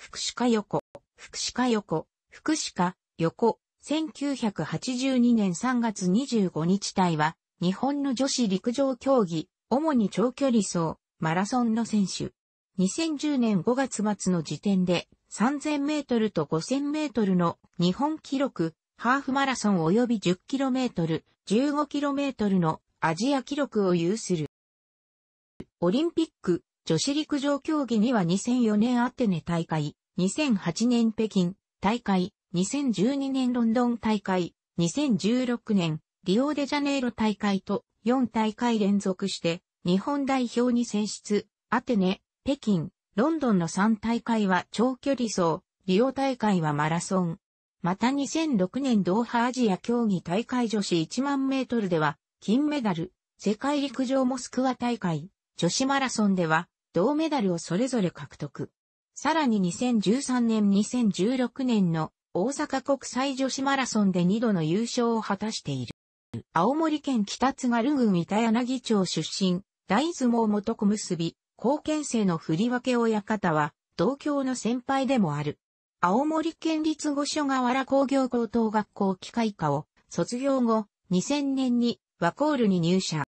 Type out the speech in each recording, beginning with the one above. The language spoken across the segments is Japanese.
福祉科横、福祉科横、福祉科横、1982年3月25日隊は、日本の女子陸上競技、主に長距離走、マラソンの選手。2010年5月末の時点で、3000メートルと5000メートルの日本記録、ハーフマラソン及び10キロメートル、15キロメートルのアジア記録を有する。オリンピック女子陸上競技には2004年アテネ大会、2008年北京大会、2012年ロンドン大会、2016年リオデジャネイロ大会と4大会連続して日本代表に選出、アテネ、北京、ロンドンの3大会は長距離走、リオ大会はマラソン。また2006年ドーハアジア競技大会女子1万メートルでは金メダル、世界陸上モスクワ大会、女子マラソンでは銅メダルをそれぞれ獲得。さらに2013年2016年の大阪国際女子マラソンで2度の優勝を果たしている。青森県北津軽郡板柳町出身、大相撲元小結、び、後見生の振り分け親方は、同郷の先輩でもある。青森県立御所川原工業高等学校機械科を卒業後、2000年にワコールに入社。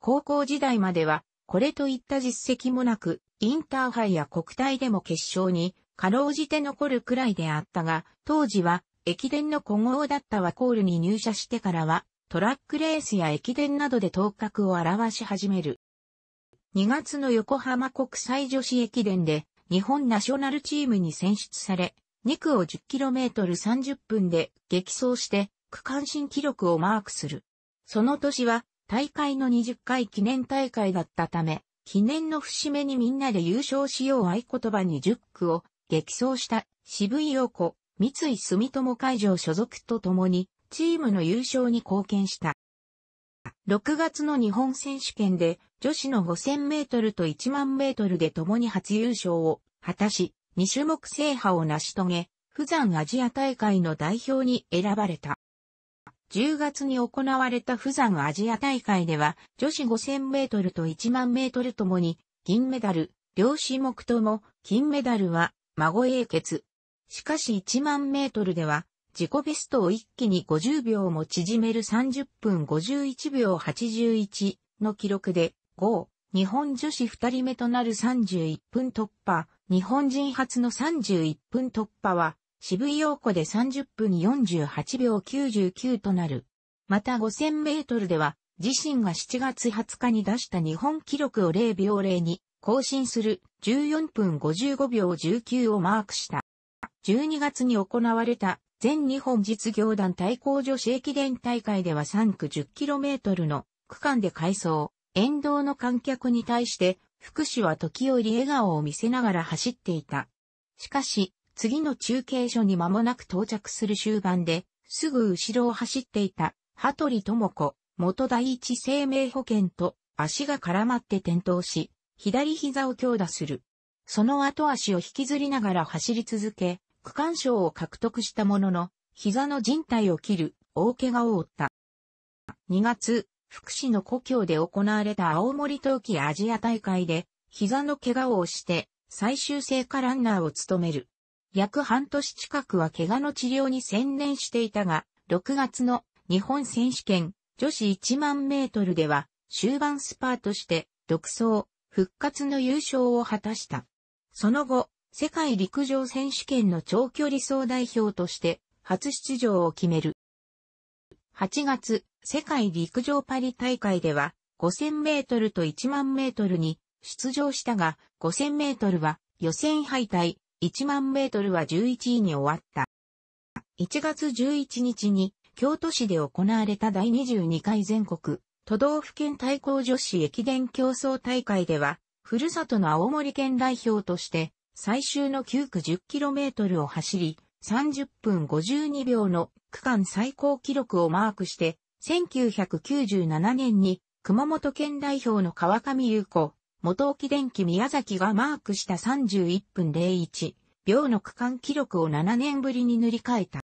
高校時代まではこれといった実績もなく、インターハイや国体でも決勝に、かろうじて残るくらいであったが、当時は、駅伝の古豪だったワコールに入社してからは、トラックレースや駅伝などで頭角を現し始める。2月の横浜国際女子駅伝で、日本ナショナルチームに選出され、2区を 10km30 分で激走して、区間新記録をマークする。その年は、大会の20回記念大会だったため、記念の節目にみんなで優勝しよう合言葉に10句を激走した渋井陽子、三井住友会場所属とともにチームの優勝に貢献した。6月の日本選手権で女子の5000メートルと1万メートルで共に初優勝を果たし、2種目制覇を成し遂げ、普山アジア大会の代表に選ばれた。10月に行われた富山アジア大会では、女子5000メートルと1万メートルともに、銀メダル、両種目とも、金メダルは、孫英傑。しかし1万メートルでは、自己ベストを一気に50秒も縮める30分51秒81の記録で、5、日本女子2人目となる31分突破、日本人初の31分突破は、渋井陽子で30分48秒99となる。また5000メートルでは、自身が7月20日に出した日本記録を0秒0に更新する14分55秒19をマークした。12月に行われた全日本実業団対抗女子駅伝大会では3区 10km の区間で改装、沿道の観客に対して、福祉は時折笑顔を見せながら走っていた。しかし、次の中継所に間もなく到着する終盤で、すぐ後ろを走っていた、羽鳥智子、元第一生命保険と足が絡まって転倒し、左膝を強打する。その後足を引きずりながら走り続け、区間賞を獲得したものの、膝の人帯を切る大怪我を負った。2月、福祉の故郷で行われた青森冬季アジア大会で、膝の怪我をして、最終聖火ランナーを務める。約半年近くは怪我の治療に専念していたが、6月の日本選手権女子1万メートルでは終盤スパーとして独走、復活の優勝を果たした。その後、世界陸上選手権の長距離総代表として初出場を決める。8月、世界陸上パリ大会では5000メートルと1万メートルに出場したが、5000メートルは予選敗退、1万メートルは11位に終わった。1月11日に京都市で行われた第22回全国都道府県対抗女子駅伝競争大会では、ふるさとの青森県代表として最終の9区 10km を走り、30分52秒の区間最高記録をマークして、1997年に熊本県代表の川上優子、元沖電機宮崎がマークした31分01秒の区間記録を7年ぶりに塗り替えた。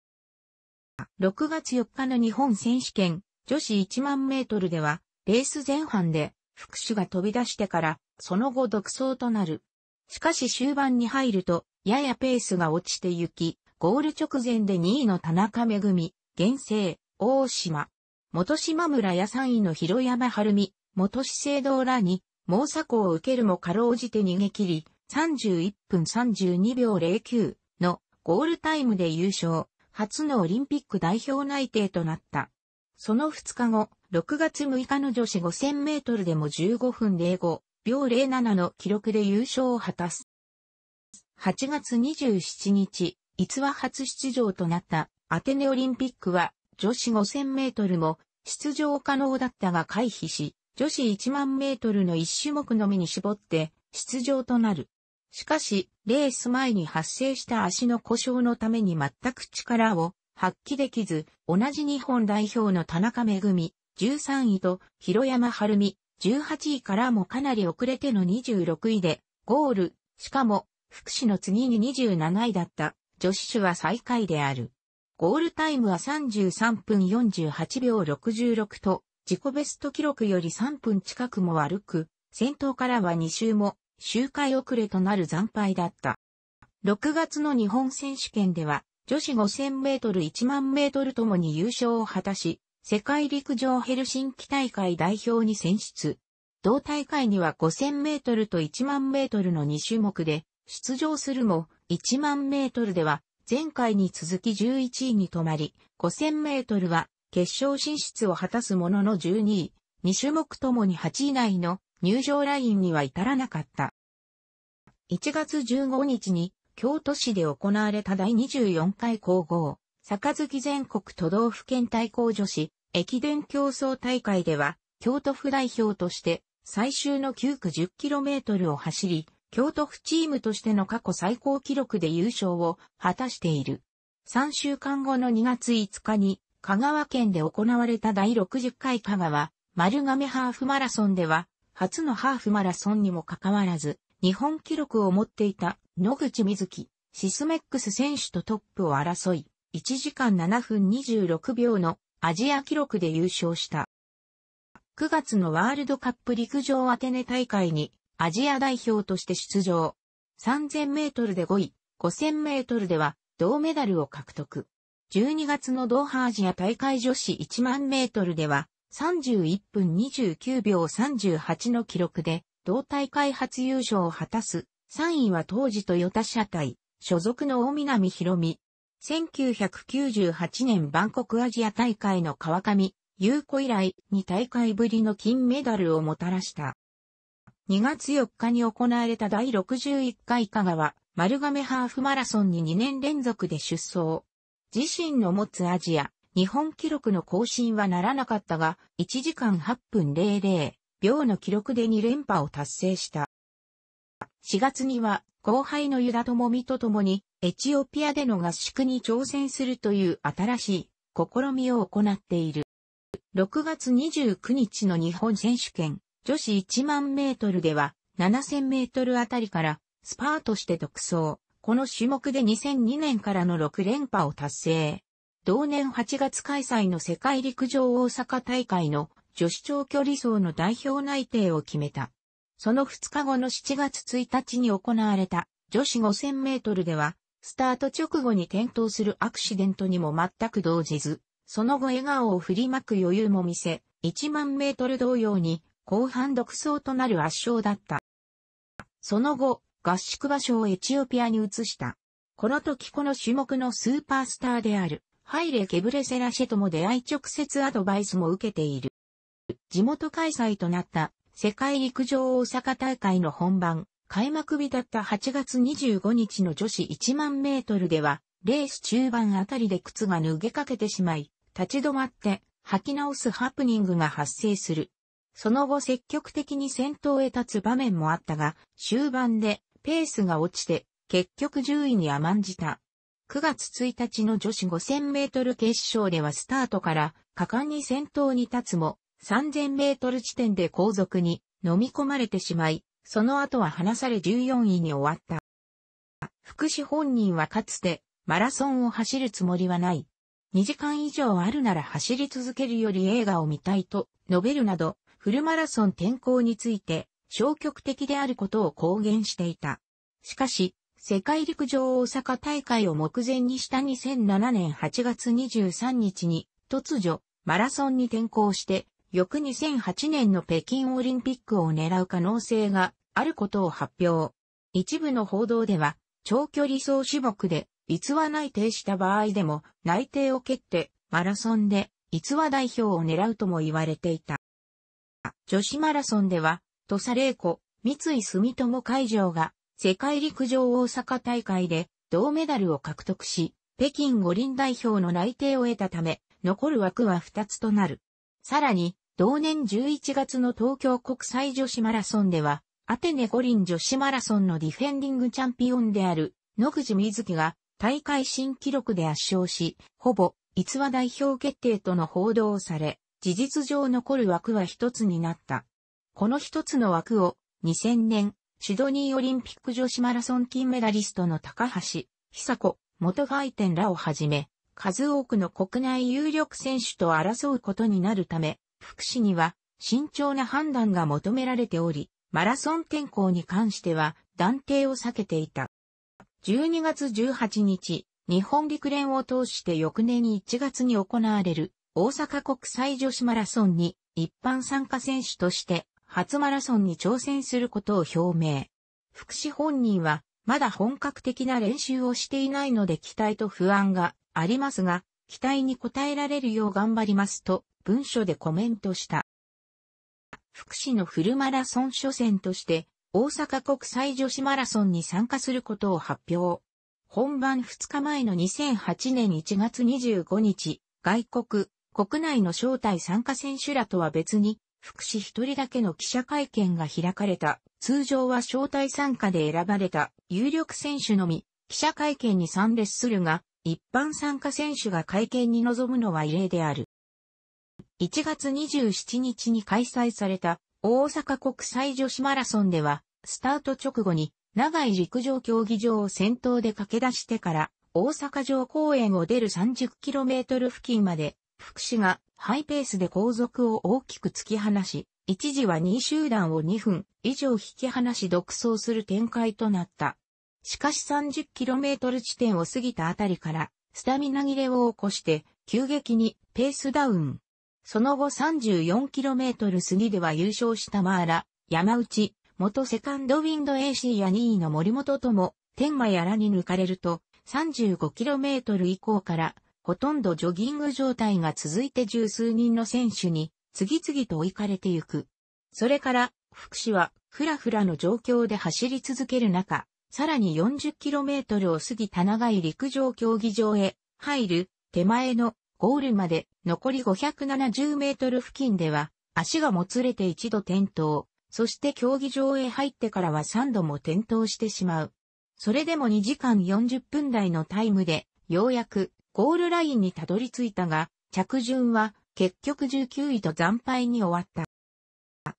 6月4日の日本選手権女子1万メートルでは、レース前半で副手が飛び出してから、その後独走となる。しかし終盤に入ると、ややペースが落ちてゆき、ゴール直前で2位の田中恵、現世、大島、元島村や3位の広山晴美、元資生堂らに猛作を受けるもかろうじて逃げ切り、31分32秒09のゴールタイムで優勝、初のオリンピック代表内定となった。その2日後、6月6日の女子5000メートルでも15分05秒07の記録で優勝を果たす。8月27日、逸話初出場となったアテネオリンピックは女子5000メートルも出場可能だったが回避し、女子1万メートルの1種目のみに絞って出場となる。しかし、レース前に発生した足の故障のために全く力を発揮できず、同じ日本代表の田中めぐみ、13位と、広山晴美、18位からもかなり遅れての26位で、ゴール、しかも、福祉の次に27位だった女子手は最下位である。ゴールタイムは33分48秒66と自己ベスト記録より3分近くも悪く、先頭からは2周も周回遅れとなる惨敗だった。6月の日本選手権では、女子5000メートル1万メートルともに優勝を果たし、世界陸上ヘルシンキ大会代表に選出。同大会には5000メートルと1万メートルの2種目で出場するも、1万メートルでは前回に続き11位に止まり、5000メートルは決勝進出を果たすものの12位、2種目ともに8位以内の入場ラインには至らなかった。1月15日に京都市で行われた第24回皇后、杯全国都道府県対抗女子、駅伝競争大会では、京都府代表として最終の9区 10km を走り、京都府チームとしての過去最高記録で優勝を果たしている。3週間後の2月5日に香川県で行われた第60回香川丸亀ハーフマラソンでは、初のハーフマラソンにもかかわらず、日本記録を持っていた野口瑞希、シスメックス選手とトップを争い、1時間7分26秒のアジア記録で優勝した。9月のワールドカップ陸上アテネ大会にアジア代表として出場。3000メートルで5位、5000メートルでは銅メダルを獲得。12月のドーハアジア大会女子1万メートルでは、31分29秒38の記録で、同大会初優勝を果たす、3位は当時トヨタ車体、所属の大南博美。1998年バンコクアジア大会の川上、優子以来2大会ぶりの金メダルをもたらした。2月4日に行われた第61回香川丸亀ハーフマラソンに2年連続で出走。自身の持つアジア、日本記録の更新はならなかったが、1時間8分00秒の記録で2連覇を達成した。4月には、後輩のユダモミと共に、エチオピアでの合宿に挑戦するという新しい試みを行っている。6月29日の日本選手権、女子1万メートルでは、7000メートルあたりから、スパートして独走。この種目で2002年からの6連覇を達成。同年8月開催の世界陸上大阪大会の女子長距離走の代表内定を決めた。その2日後の7月1日に行われた女子5000メートルでは、スタート直後に転倒するアクシデントにも全く動じず、その後笑顔を振りまく余裕も見せ、1万メートル同様に後半独走となる圧勝だった。その後、合宿場所をエチオピアに移した。この時この種目のスーパースターである、ハイレ・ケブレセラシェとも出会い直接アドバイスも受けている。地元開催となった世界陸上大阪大会の本番、開幕日だった8月25日の女子1万メートルでは、レース中盤あたりで靴が脱げかけてしまい、立ち止まって履き直すハプニングが発生する。その後積極的に先頭へ立つ場面もあったが、終盤でペースが落ちて、結局10位に甘んじた。9月1日の女子5000メートル決勝ではスタートから果敢に先頭に立つも、3000メートル地点で後続に飲み込まれてしまい、その後は離され14位に終わった。福祉本人はかつてマラソンを走るつもりはない。2時間以上あるなら走り続けるより映画を見たいと述べるなど、フルマラソン転向について消極的であることを公言していた。しかし、世界陸上大阪大会を目前にした2007年8月23日に、突如、マラソンに転向して、翌2008年の北京オリンピックを狙う可能性があることを発表。一部の報道では、長距離走種目で、逸話内定した場合でも内定を蹴って、マラソンで逸話代表を狙うとも言われていた。女子マラソンでは、土佐玲子、三井住友会場が世界陸上大阪大会で銅メダルを獲得し、北京五輪代表の内定を得たため、残る枠は2つとなる。さらに、同年11月の東京国際女子マラソンでは、アテネ五輪女子マラソンのディフェンディングチャンピオンである、野口瑞希が大会新記録で圧勝し、ほぼ逸話代表決定との報道をされ、事実上残る枠は一つになった。この一つの枠を2000年シドニーオリンピック女子マラソン金メダリストの高橋、久子、元外転らをはじめ、数多くの国内有力選手と争うことになるため、福祉には慎重な判断が求められており、マラソン転向に関しては断定を避けていた。12月18日、日本陸連を通して翌年1月に行われる大阪国際女子マラソンに一般参加選手として初マラソンに挑戦することを表明。福祉本人は、まだ本格的な練習をしていないので期待と不安がありますが、期待に応えられるよう頑張りますと文書でコメントした。福祉のフルマラソン初戦として大阪国際女子マラソンに参加することを発表。本番2日前の2008年1月25日、外国、国内の招待参加選手らとは別に福祉一人だけの記者会見が開かれた。通常は招待参加で選ばれた有力選手のみ、記者会見に参列するが、一般参加選手が会見に臨むのは異例である。1月27日に開催された大阪国際女子マラソンでは、スタート直後に長い陸上競技場を先頭で駆け出してから大阪城公園を出る 30km 付近まで福祉がハイペースで後続を大きく突き放し、一時は2位集団を2分以上引き離し独走する展開となった。しかし 30km 地点を過ぎたあたりから、スタミナ切れを起こして、急激にペースダウン。その後 34km 過ぎでは優勝したマーラ、山内、元セカンドウィンド AC や2位の森本とも、天馬やらに抜かれると、35km 以降からほとんどジョギング状態が続いて十数人の選手に次々と追いかれてゆく。それから、福祉はふらふらの状況で走り続ける中、さらに 40km を過ぎた長い陸上競技場へ入る手前のゴールまで残り 570m 付近では足がもつれて一度転倒、そして競技場へ入ってからは3度も転倒してしまう。それでも2時間40分台のタイムでようやくゴールラインにたどり着いたが、着順は結局19位と惨敗に終わった。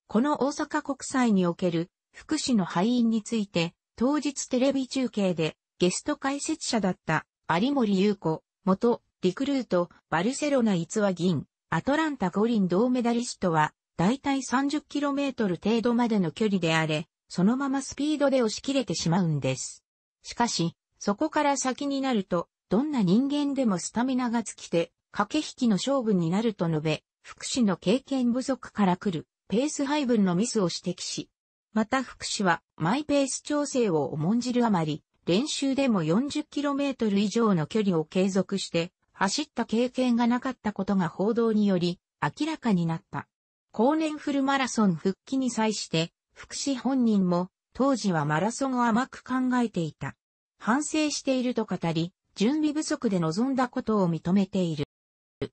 この大阪国際における福祉の敗因について、当日テレビ中継でゲスト解説者だった有森優子、元リクルート、バルセロナ逸話銀、アトランタ五輪銅メダリストは、だいたい 30km 程度までの距離であれ、そのままスピードで押し切れてしまうんです。しかし、そこから先になると、どんな人間でもスタミナが尽きて、駆け引きの勝負になると述べ、福祉の経験不足から来る、ペース配分のミスを指摘し、また福祉はマイペース調整を重んじるあまり、練習でも 40km 以上の距離を継続して走った経験がなかったことが報道により明らかになった。後年フルマラソン復帰に際して福祉本人も当時はマラソンを甘く考えていた。反省していると語り、準備不足で臨んだことを認めている。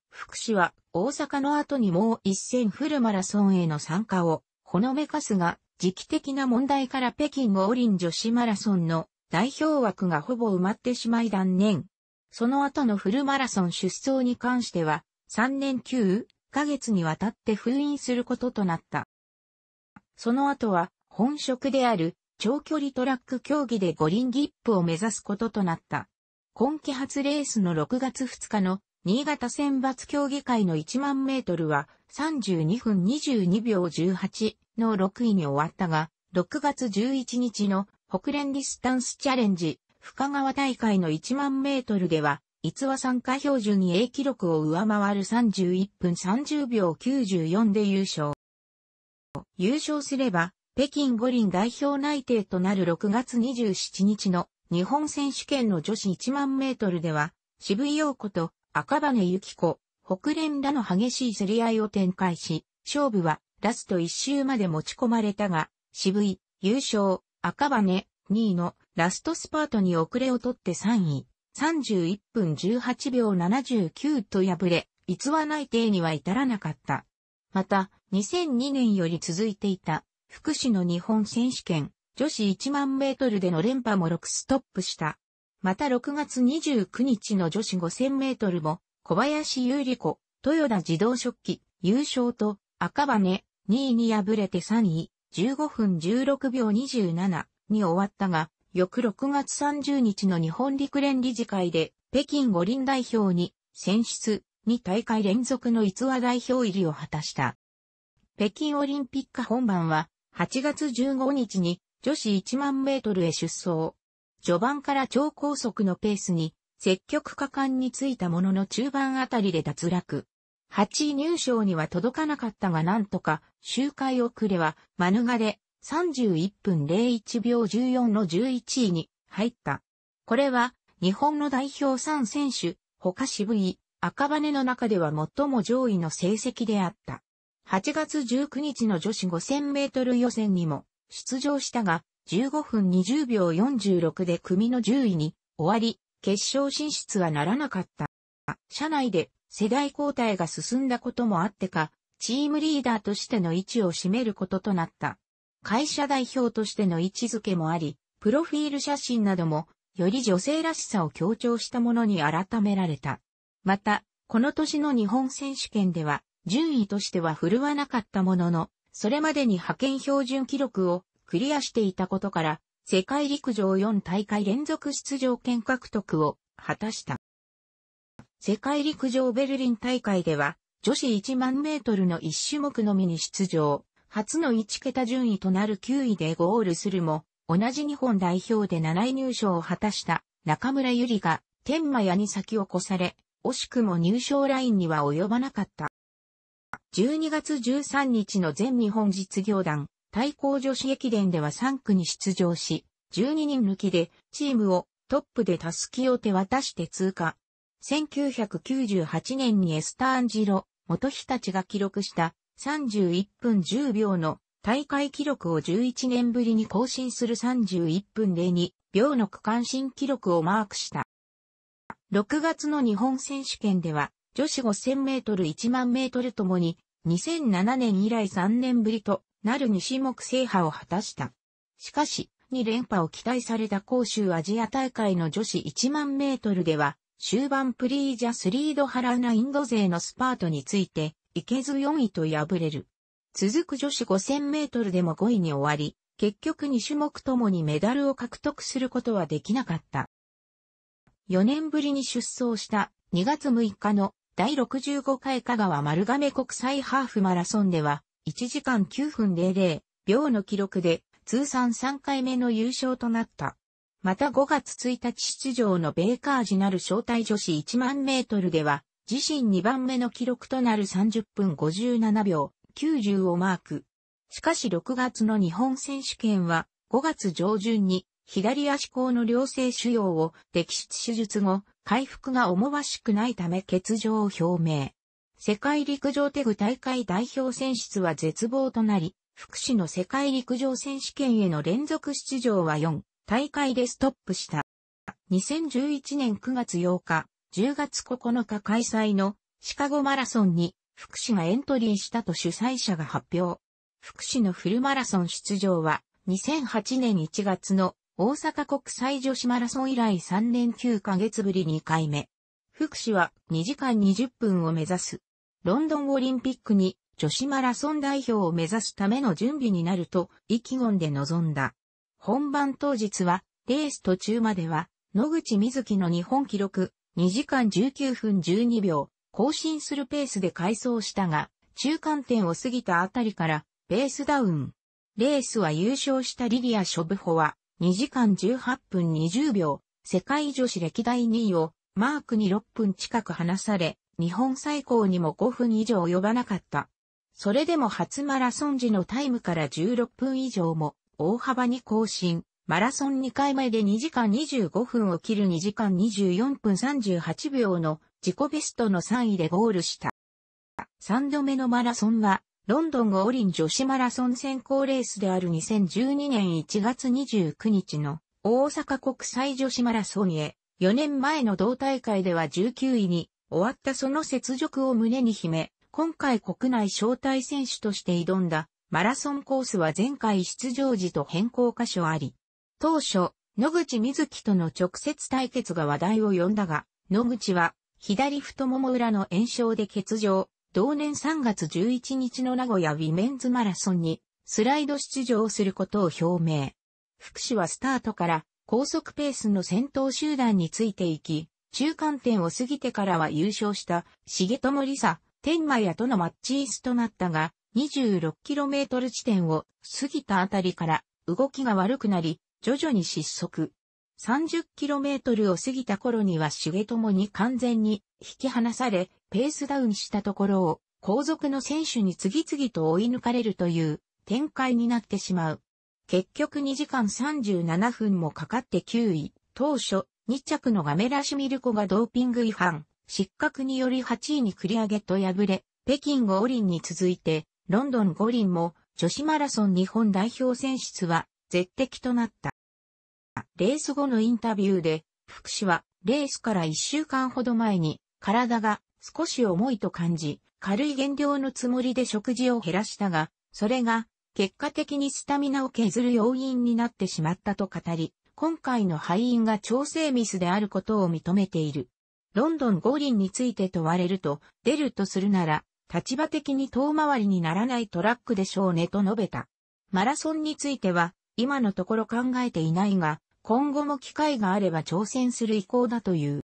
福祉は大阪の後にもう一戦フルマラソンへの参加をほのめかすが、時期的な問題から北京五輪女子マラソンの代表枠がほぼ埋まってしまい断念。その後のフルマラソン出走に関しては、3年9ヶ月にわたって封印することとなった。その後は、本職である長距離トラック競技で五輪ギップを目指すこととなった。今季初レースの6月2日の新潟選抜協議会の1万メートルは32分22秒18の6位に終わったが、6月11日の北連ディスタンスチャレンジ深川大会の1万メートルでは、逸話参加標準 A 記録を上回る31分30秒94で優勝。優勝すれば、北京五輪代表内定となる6月27日の日本選手権の女子1万メートルでは、渋井陽子と赤羽由紀子、北連らの激しい競り合いを展開し、勝負はラスト1周まで持ち込まれたが、渋井、優勝、赤羽、2位のラストスパートに遅れをとって3位、31分18秒79と敗れ、逸話内定には至らなかった。また、2002年より続いていた、福祉の日本選手権、女子1万メートルでの連覇も6ストップした。また6月29日の女子5000メートルも、小林優里子、豊田自動食器、優勝と赤羽、2位に敗れて3位、15分16秒27に終わったが、翌6月30日の日本陸連理事会で、北京五輪代表に選出、2大会連続の逸話代表入りを果たした。北京オリンピック本番は、8月15日に女子1万メートルへ出走。序盤から超高速のペースに、積極果敢についたものの中盤あたりで脱落。8位入賞には届かなかったがなんとか、周回遅れは、免れ、31分01秒14の11位に入った。これは、日本の代表3選手、他渋い、赤羽の中では最も上位の成績であった。8月19日の女子5000メートル予選にも、出場したが、15分20秒46で組の10位に終わり、決勝進出はならなかった。社内で世代交代が進んだこともあってか、チームリーダーとしての位置を占めることとなった。会社代表としての位置づけもあり、プロフィール写真なども、より女性らしさを強調したものに改められた。また、この年の日本選手権では、順位としては振るわなかったものの、それまでに派遣標準記録をクリアしていたことから、世界陸上4大会連続出場権獲得を果たした。世界陸上ベルリン大会では、女子1万メートルの1種目のみに出場、初の1桁順位となる9位でゴールするも、同じ日本代表で7位入賞を果たした中村ゆりが天満屋に先を越され、惜しくも入賞ラインには及ばなかった。12月13日の全日本実業団対抗女子駅伝では3区に出場し、12人抜きでチームをトップでタスキを手渡して通過。1998年にエスターンジロ、元日ちが記録した31分10秒の大会記録を11年ぶりに更新する31分02秒の区間新記録をマークした。6月の日本選手権では女子5000メートル1万メートルともに、2007年以来3年ぶりとなる2種目制覇を果たした。しかし、2連覇を期待された杭州アジア大会の女子1万メートルでは、終盤プリージャスリードハラーナインド勢のスパートについて、いけず4位と敗れる。続く女子5000メートルでも5位に終わり、結局2種目ともにメダルを獲得することはできなかった。4年ぶりに出走した2月6日の第65回香川丸亀国際ハーフマラソンでは、1時間9分00秒の記録で、通算3回目の優勝となった。また5月1日出場のベイカージナル招待女子1万メートルでは、自身2番目の記録となる30分57秒90をマーク。しかし6月の日本選手権は5月上旬に左足甲の良性腫瘍を摘出手術後、回復が思わしくないため欠場を表明。世界陸上テグ大会代表選出は絶望となり、福祉の世界陸上選手権への連続出場は4大会でストップした。2011年9月8日、10月9日開催のシカゴマラソンに福祉がエントリーしたと主催者が発表。福祉のフルマラソン出場は2008年1月の大阪国際女子マラソン以来3年9ヶ月ぶり2回目。福祉は2時間20分を目指す。ロンドンオリンピックに女子マラソン代表を目指すための準備になると意気込んで臨んだ。本番当日は、レース途中までは、野口みずきの日本記録、2時間19分12秒、更新するペースで回装したが、中間点を過ぎたあたりから、ペースダウン。レースは優勝したリリア・ショブホは、2時間18分20秒、世界女子歴代2位をマークに6分近く離され、日本最高にも5分以上及ばなかった。それでも初マラソン時のタイムから16分以上も大幅に更新。マラソン2回目で2時間25分を切る2時間24分38秒の自己ベストの3位でゴールした。3度目のマラソンはロンドン五輪女子マラソン選考レースである2012年1月29日の大阪国際女子マラソンへ、4年前の同大会では19位に終わったその雪辱を胸に秘め、今回国内招待選手として挑んだマラソンコースは前回出場時と変更箇所あり、当初、野口瑞希との直接対決が話題を呼んだが、野口は左太もも裏の炎症で欠場、同年3月11日の名古屋ウィメンズマラソンにスライド出場することを表明。福祉はスタートから高速ペースの先頭集団についていき、中間点を過ぎてからは優勝した重友理沙、天満屋とのマッチイースとなったが、26km 地点を過ぎたあたりから動きが悪くなり、徐々に失速。30km を過ぎた頃には重友に完全に引き離され、ペースダウンしたところを後続の選手に次々と追い抜かれるという展開になってしまう。結局2時間37分もかかって9位、当初2着のガメラシミルコがドーピング違反、失格により8位に繰り上げと敗れ、北京五輪に続いて、ロンドン五輪も女子マラソン日本代表選出は絶敵となった。レース後のインタビューで、福祉はレースから1週間ほど前に体が少し重いと感じ、軽い減量のつもりで食事を減らしたが、それが結果的にスタミナを削る要因になってしまったと語り、今回の敗因が調整ミスであることを認めている。ロンドン五輪について問われると、出るとするなら、立場的に遠回りにならないトラックでしょうねと述べた。マラソンについては、今のところ考えていないが、今後も機会があれば挑戦する意向だという。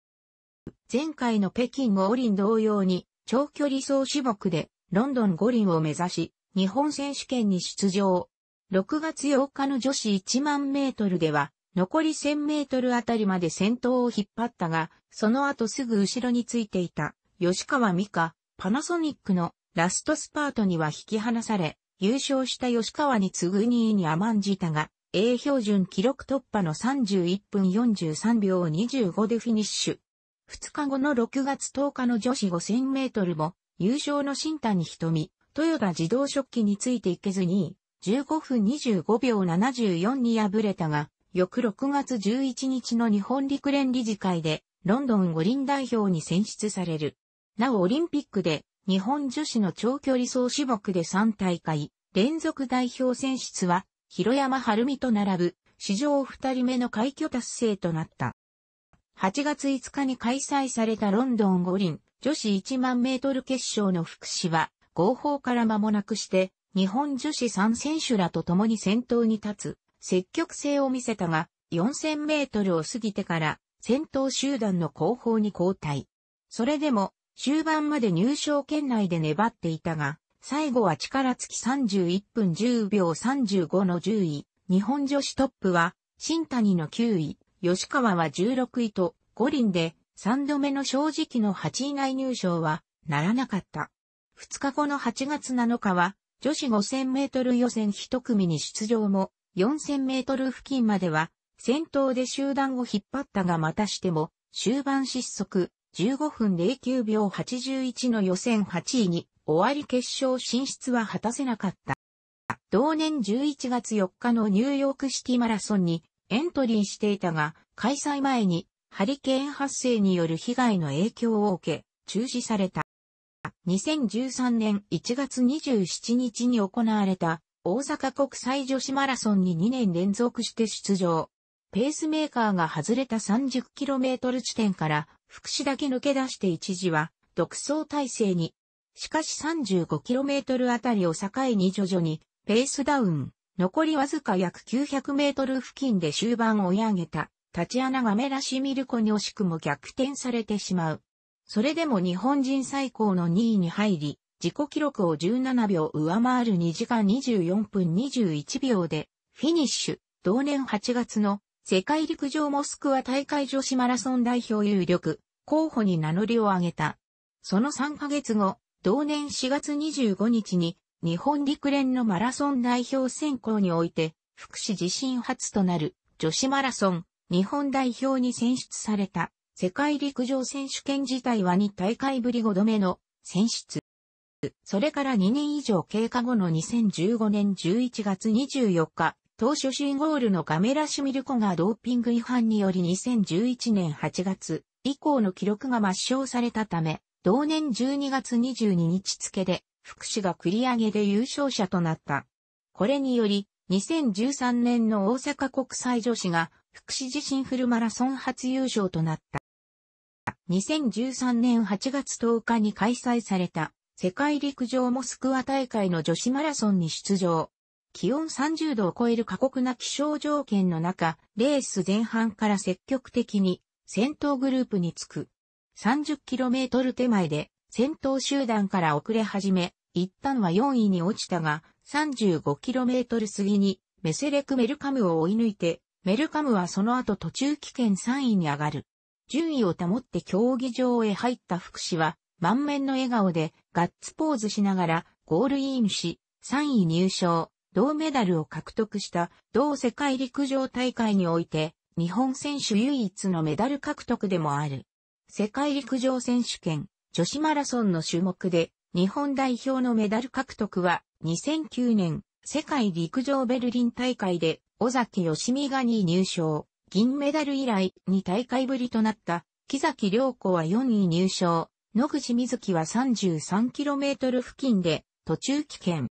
前回の北京五輪同様に、長距離走種目で、ロンドン五輪を目指し、日本選手権に出場。6月8日の女子1万メートルでは、残り1000メートルあたりまで先頭を引っ張ったが、その後すぐ後ろについていた、吉川美香、パナソニックのラストスパートには引き離され、優勝した吉川に次ぐ2位に甘んじたが、A 標準記録突破の31分43秒25でフィニッシュ。2日後の6月10日の女子5000メートルも、優勝の新谷瞳、豊田自動食器についていけずに、15分25秒74に敗れたが、翌6月11日の日本陸連理事会で、ロンドン五輪代表に選出される。なおオリンピックで、日本女子の長距離総種目で3大会、連続代表選出は、広山晴美と並ぶ、史上2人目の快挙達成となった。8月5日に開催されたロンドン五輪女子1万メートル決勝の福祉は合法から間もなくして、日本女子3選手らと共に先頭に立つ、積極性を見せたが、4000メートルを過ぎてから、先頭集団の後方に交代。それでも、終盤まで入賞圏内で粘っていたが、最後は力尽き31分10秒35の10位、日本女子トップは、新谷の9位、吉川は16位と五輪で3度目の正直の8位内入賞はならなかった。2日後の8月7日は女子5000メートル予選1組に出場も4000メートル付近までは先頭で集団を引っ張ったがまたしても終盤失速15分09秒81の予選8位に終わり決勝進出は果たせなかった。同年11月4日のニューヨークシティマラソンにエントリーしていたが、開催前にハリケーン発生による被害の影響を受け、中止された。2013年1月27日に行われた大阪国際女子マラソンに2年連続して出場。ペースメーカーが外れた 30km 地点から福祉だけ抜け出して一時は独走体制に。しかし 35km あたりを境に徐々にペースダウン。残りわずか約900メートル付近で終盤追い上げた、タチアナがメラシミルコに惜しくも逆転されてしまう。それでも日本人最高の2位に入り、自己記録を17秒上回る2時間24分21秒で、フィニッシュ、同年8月の世界陸上モスクワ大会女子マラソン代表有力、候補に名乗りを上げた。その3ヶ月後、同年4月25日に日本陸連のマラソン代表選考において、福祉自身初となる女子マラソン日本代表に選出された世界陸上選手権自体は2大会ぶり5度目の選出。それから2年以上経過後の2015年11月24日、当初シーゴールのガメラシュミルコがドーピング違反により2011年8月以降の記録が抹消されたため、同年12月22日付で福祉が繰り上げで優勝者となった。これにより、2013年の大阪国際女子が、福祉自身フルマラソン初優勝となった。2013年8月10日に開催された、世界陸上モスクワ大会の女子マラソンに出場。気温30度を超える過酷な気象条件の中、レース前半から積極的に先頭グループにつく。30km 手前で先頭集団から遅れ始め、一旦は4位に落ちたが、35km 過ぎにメセレク・メルカムを追い抜いて、メルカムはその後途中棄権3位に上がる。順位を保って競技場へ入った福士は、満面の笑顔でガッツポーズしながらゴールインし、3位入賞、銅メダルを獲得した同世界陸上大会において、日本選手唯一のメダル獲得でもある。世界陸上選手権、女子マラソンの種目で、日本代表のメダル獲得は2009年世界陸上ベルリン大会で尾崎義美が2位入賞。銀メダル以来2大会ぶりとなった木崎良子は4位入賞。野口瑞希は 33km 付近で途中棄権。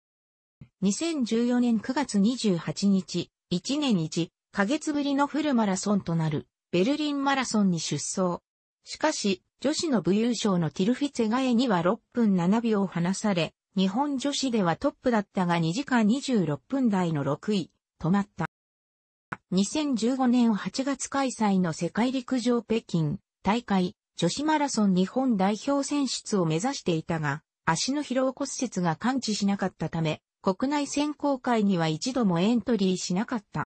2014年9月28日、1年1ヶ月ぶりのフルマラソンとなるベルリンマラソンに出走。しかし、女子の武勇賞のティルフィツェガエには6分7秒離され、日本女子ではトップだったが2時間26分台の6位、止まった。2015年8月開催の世界陸上北京大会女子マラソン日本代表選出を目指していたが、足の疲労骨折が感知しなかったため、国内選考会には一度もエントリーしなかった。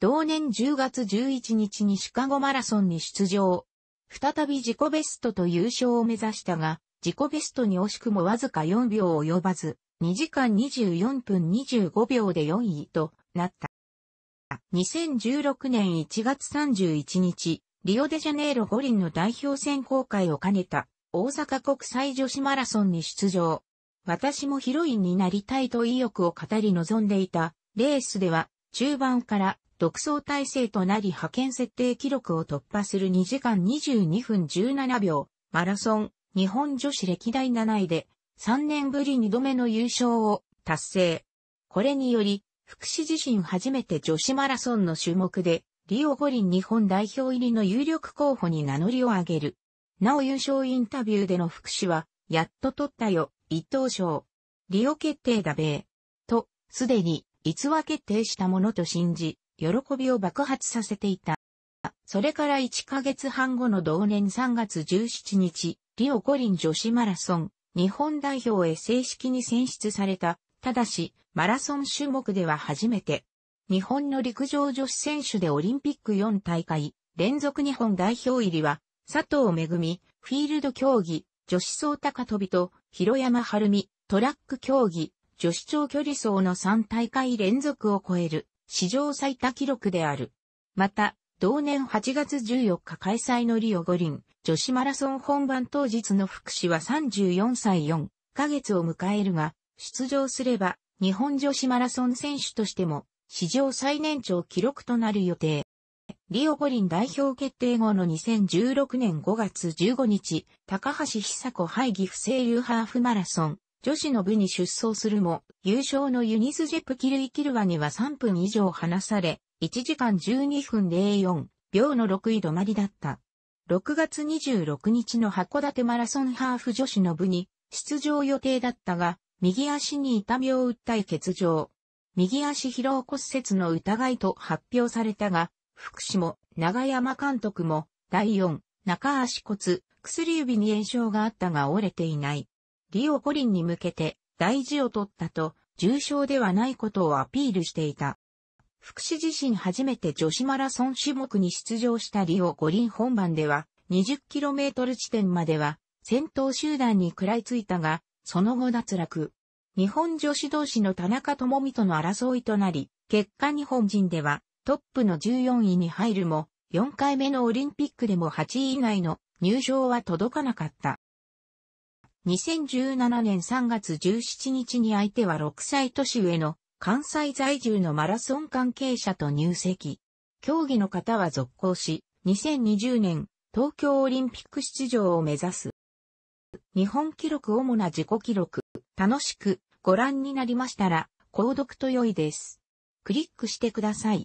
同年10月11日にシカゴマラソンに出場、再び自己ベストと優勝を目指したが、自己ベストに惜しくもわずか4秒及ばず、2時間24分25秒で4位となった。2016年1月31日、リオデジャネイロ五輪の代表選考会を兼ねた大阪国際女子マラソンに出場。私もヒロインになりたいと意欲を語り望んでいたレースでは中盤から独走体制となり派遣設定記録を突破する2時間22分17秒、マラソン、日本女子歴代7位で、3年ぶり2度目の優勝を達成。これにより、福祉自身初めて女子マラソンの種目で、リオ五輪日本代表入りの有力候補に名乗りを上げる。なお優勝インタビューでの福祉は、やっと取ったよ、一等賞。リオ決定だべと、すでに、逸話決定したものと信じ、喜びを爆発させていた。それから1ヶ月半後の同年3月17日、リオ五輪女子マラソン、日本代表へ正式に選出された。ただし、マラソン種目では初めて、日本の陸上女子選手でオリンピック4大会、連続日本代表入りは、佐藤恵、フィールド競技、女子総高飛びと、広山晴美、トラック競技、女子長距離走の3大会連続を超える。史上最多記録である。また、同年8月14日開催のリオ五輪女子マラソン本番当日の福祉は34歳4ヶ月を迎えるが、出場すれば日本女子マラソン選手としても史上最年長記録となる予定。リオ五輪代表決定後の2016年5月15日、高橋久子杯岐阜清流ハーフマラソン、女子の部に出走するも、優勝のユニスジェプキルイキルワには3分以上離され、1時間12分04秒の6位止まりだった。6月26日の函館マラソンハーフ女子の部に出場予定だったが、右足に痛みを訴え欠場。右足疲労骨折の疑いと発表されたが、福士も長山監督も第4中足骨薬指に炎症があったが折れていない。リオ五輪に向けて大事を取ったと、重症ではないことをアピールしていた。福祉自身初めて女子マラソン種目に出場したリオ五輪本番では、20km 地点までは、先頭集団に食らいついたが、その後脱落。日本女子同士の田中智美との争いとなり、結果日本人ではトップの14位に入るも、4回目のオリンピックでも8位以内の入賞は届かなかった。2017年3月17日に相手は6歳年上の関西在住のマラソン関係者と入籍。競技の方は続行し、2020年東京オリンピック出場を目指す。日本記録主な自己記録。楽しくご覧になりましたら、購読と良いです。クリックしてください。